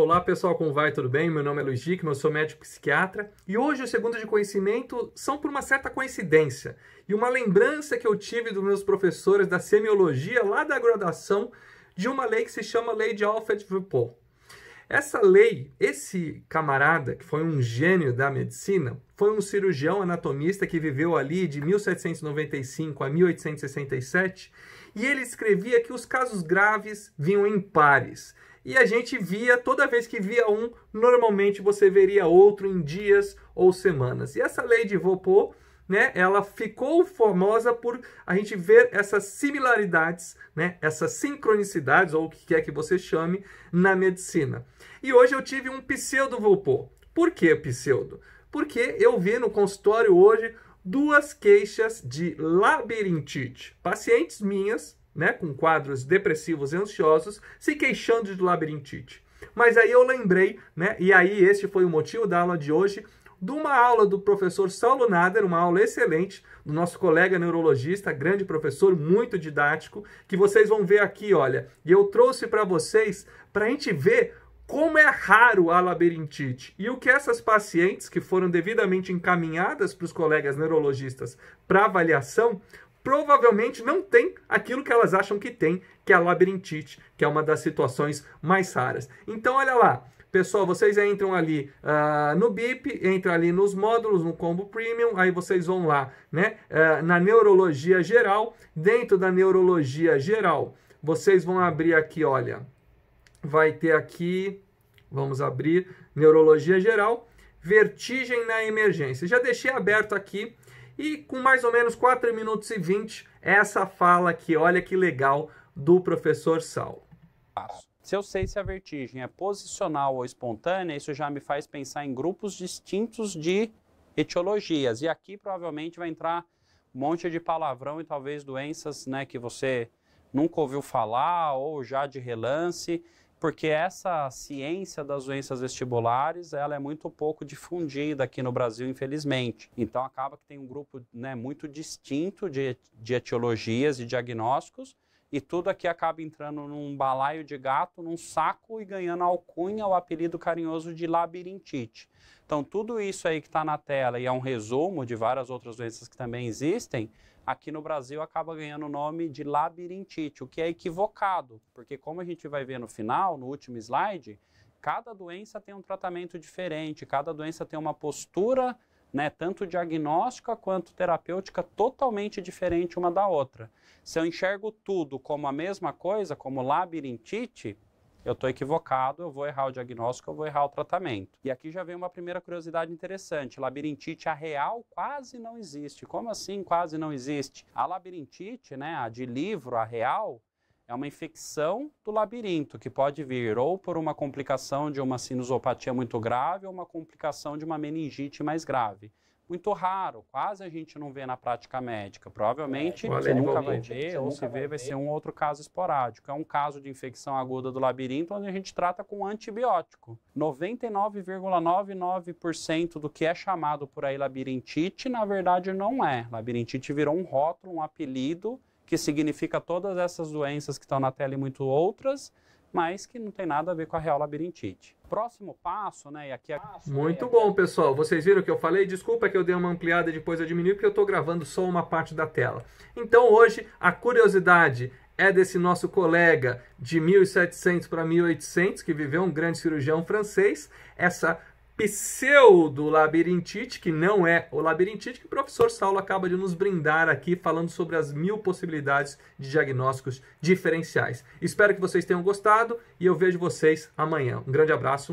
Olá pessoal, como vai? Tudo bem? Meu nome é Luiz Dickman, eu sou médico psiquiatra e hoje os segundos de conhecimento são por uma certa coincidência e uma lembrança que eu tive dos meus professores da semiologia lá da graduação de uma lei que se chama Lei de Alfred Vipol. Essa lei, esse camarada que foi um gênio da medicina, foi um cirurgião anatomista que viveu ali de 1795 a 1867 e ele escrevia que os casos graves vinham em pares e a gente via, toda vez que via um, normalmente você veria outro em dias ou semanas. E essa lei de Vopô, né, ela ficou formosa por a gente ver essas similaridades, né, essas sincronicidades, ou o que quer que você chame, na medicina. E hoje eu tive um pseudo Vopô. Por que pseudo? Porque eu vi no consultório hoje duas queixas de labirintite. Pacientes minhas né, com quadros depressivos e ansiosos, se queixando de labirintite. Mas aí eu lembrei, né, e aí este foi o motivo da aula de hoje, de uma aula do professor Saulo Nader, uma aula excelente, do nosso colega neurologista, grande professor, muito didático, que vocês vão ver aqui, olha. E eu trouxe para vocês, para a gente ver como é raro a labirintite e o que essas pacientes que foram devidamente encaminhadas para os colegas neurologistas para avaliação provavelmente não tem aquilo que elas acham que tem, que é a labirintite, que é uma das situações mais raras. Então, olha lá. Pessoal, vocês entram ali uh, no BIP, entram ali nos módulos, no combo premium, aí vocês vão lá, né? Uh, na neurologia geral, dentro da neurologia geral, vocês vão abrir aqui, olha, vai ter aqui, vamos abrir, neurologia geral, vertigem na emergência. Já deixei aberto aqui e com mais ou menos 4 minutos e 20, essa fala aqui, olha que legal, do professor Sal. Se eu sei se a vertigem é posicional ou espontânea, isso já me faz pensar em grupos distintos de etiologias. E aqui provavelmente vai entrar um monte de palavrão e talvez doenças né, que você nunca ouviu falar ou já de relance porque essa ciência das doenças vestibulares ela é muito pouco difundida aqui no Brasil, infelizmente. Então acaba que tem um grupo né, muito distinto de, de etiologias e diagnósticos e tudo aqui acaba entrando num balaio de gato, num saco e ganhando alcunha, o apelido carinhoso de labirintite. Então, tudo isso aí que está na tela e é um resumo de várias outras doenças que também existem, aqui no Brasil acaba ganhando o nome de labirintite, o que é equivocado, porque como a gente vai ver no final, no último slide, cada doença tem um tratamento diferente, cada doença tem uma postura né, tanto diagnóstica quanto terapêutica, totalmente diferente uma da outra. Se eu enxergo tudo como a mesma coisa, como labirintite, eu estou equivocado, eu vou errar o diagnóstico, eu vou errar o tratamento. E aqui já vem uma primeira curiosidade interessante: labirintite a real quase não existe. Como assim quase não existe? A labirintite, né, a de livro, a real, é uma infecção do labirinto, que pode vir ou por uma complicação de uma sinusopatia muito grave ou uma complicação de uma meningite mais grave. Muito raro, quase a gente não vê na prática médica. Provavelmente é, você nunca vai ver, ou se vê, vai ser um outro caso esporádico. É um caso de infecção aguda do labirinto, onde a gente trata com antibiótico. 99,99% do que é chamado por aí labirintite, na verdade não é. Labirintite virou um rótulo, um apelido, que significa todas essas doenças que estão na tela e muito outras, mas que não tem nada a ver com a real labirintite. Próximo passo, né? E aqui é... Muito é, bom, pessoal. Vocês viram o que eu falei? Desculpa que eu dei uma ampliada e depois eu diminui, porque eu estou gravando só uma parte da tela. Então, hoje, a curiosidade é desse nosso colega de 1700 para 1800, que viveu um grande cirurgião francês, essa pseudo-labirintite, que não é o labirintite, que o professor Saulo acaba de nos brindar aqui, falando sobre as mil possibilidades de diagnósticos diferenciais. Espero que vocês tenham gostado e eu vejo vocês amanhã. Um grande abraço.